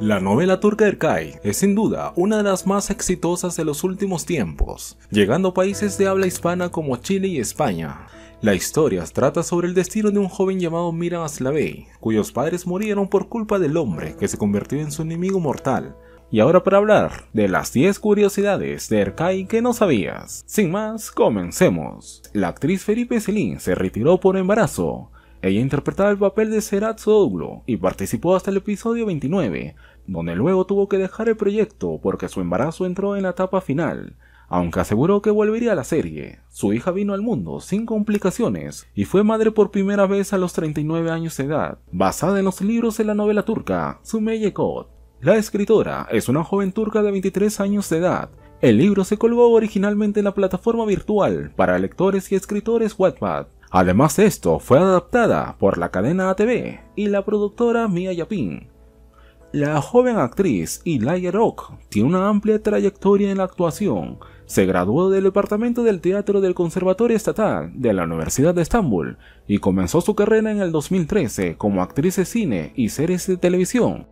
La novela turca Erkay es sin duda una de las más exitosas de los últimos tiempos, llegando a países de habla hispana como Chile y España. La historia trata sobre el destino de un joven llamado Miran Aslavey, cuyos padres murieron por culpa del hombre que se convirtió en su enemigo mortal. Y ahora para hablar de las 10 curiosidades de Erkay que no sabías. Sin más, comencemos. La actriz Felipe Selin se retiró por embarazo, ella interpretaba el papel de Serat Soglo y participó hasta el episodio 29, donde luego tuvo que dejar el proyecto porque su embarazo entró en la etapa final. Aunque aseguró que volvería a la serie, su hija vino al mundo sin complicaciones y fue madre por primera vez a los 39 años de edad, basada en los libros de la novela turca Sumeyye La escritora es una joven turca de 23 años de edad el libro se colgó originalmente en la plataforma virtual para lectores y escritores Wattpad, Además de esto, fue adaptada por la cadena ATV y la productora Mia Yapin. La joven actriz Ilaya Rock tiene una amplia trayectoria en la actuación. Se graduó del Departamento del Teatro del Conservatorio Estatal de la Universidad de Estambul y comenzó su carrera en el 2013 como actriz de cine y series de televisión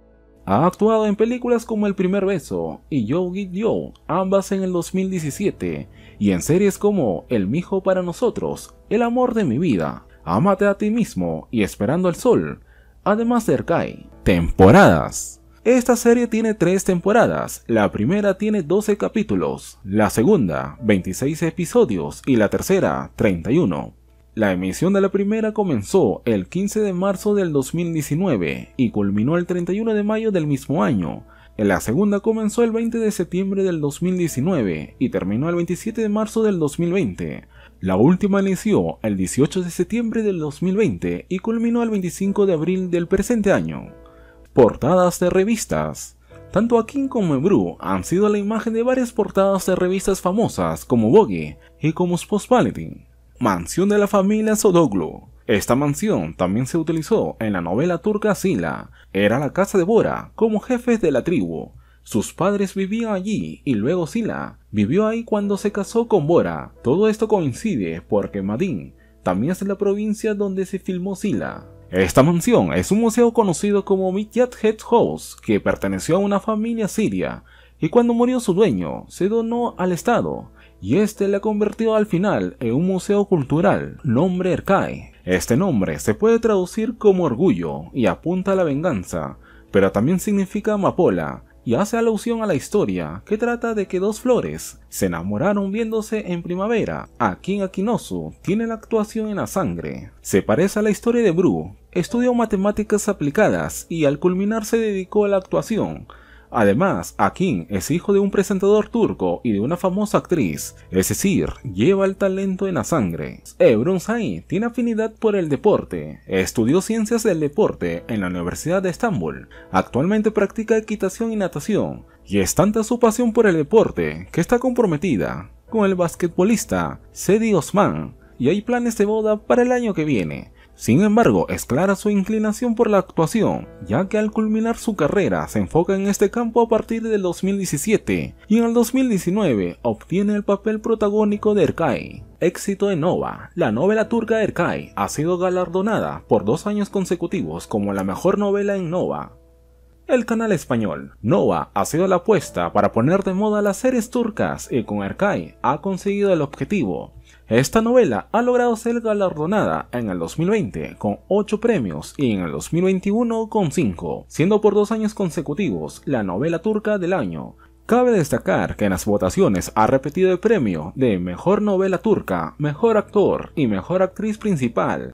ha actuado en películas como El primer beso y Yo Git Yo, ambas en el 2017, y en series como El mijo para nosotros, El amor de mi vida, Amate a ti mismo y Esperando al sol, además de Erkai. Temporadas. Esta serie tiene tres temporadas, la primera tiene 12 capítulos, la segunda 26 episodios y la tercera 31. La emisión de la primera comenzó el 15 de marzo del 2019 y culminó el 31 de mayo del mismo año. La segunda comenzó el 20 de septiembre del 2019 y terminó el 27 de marzo del 2020. La última inició el 18 de septiembre del 2020 y culminó el 25 de abril del presente año. Portadas de revistas. Tanto Akin como Ebru han sido la imagen de varias portadas de revistas famosas como Vogue y como Sports Mansión de la familia Sodoglu. Esta mansión también se utilizó en la novela turca Sila. Era la casa de Bora como jefe de la tribu. Sus padres vivían allí y luego Sila vivió ahí cuando se casó con Bora. Todo esto coincide porque Madin también es la provincia donde se filmó Sila. Esta mansión es un museo conocido como Midyat Head House que perteneció a una familia siria y cuando murió su dueño se donó al Estado y este la convirtió al final en un museo cultural, nombre Erkai. Este nombre se puede traducir como orgullo y apunta a la venganza, pero también significa amapola y hace alusión a la historia que trata de que dos flores se enamoraron viéndose en primavera. Akin Akinosu tiene la actuación en la sangre. Se parece a la historia de Bru, estudió matemáticas aplicadas y al culminar se dedicó a la actuación Además, Akin es hijo de un presentador turco y de una famosa actriz, es decir, lleva el talento en la sangre. Ebron tiene afinidad por el deporte, estudió ciencias del deporte en la Universidad de Estambul, actualmente practica equitación y natación, y es tanta su pasión por el deporte que está comprometida con el basquetbolista Sedi Osman, y hay planes de boda para el año que viene. Sin embargo, es clara su inclinación por la actuación, ya que al culminar su carrera se enfoca en este campo a partir del 2017 y en el 2019 obtiene el papel protagónico de Erkay. Éxito en Nova, la novela turca Erkay ha sido galardonada por dos años consecutivos como la mejor novela en Nova, el canal español. Nova ha sido la apuesta para poner de moda las series turcas y con Erkay ha conseguido el objetivo. Esta novela ha logrado ser galardonada en el 2020 con 8 premios y en el 2021 con 5, siendo por dos años consecutivos la novela turca del año. Cabe destacar que en las votaciones ha repetido el premio de Mejor Novela Turca, Mejor Actor y Mejor Actriz Principal,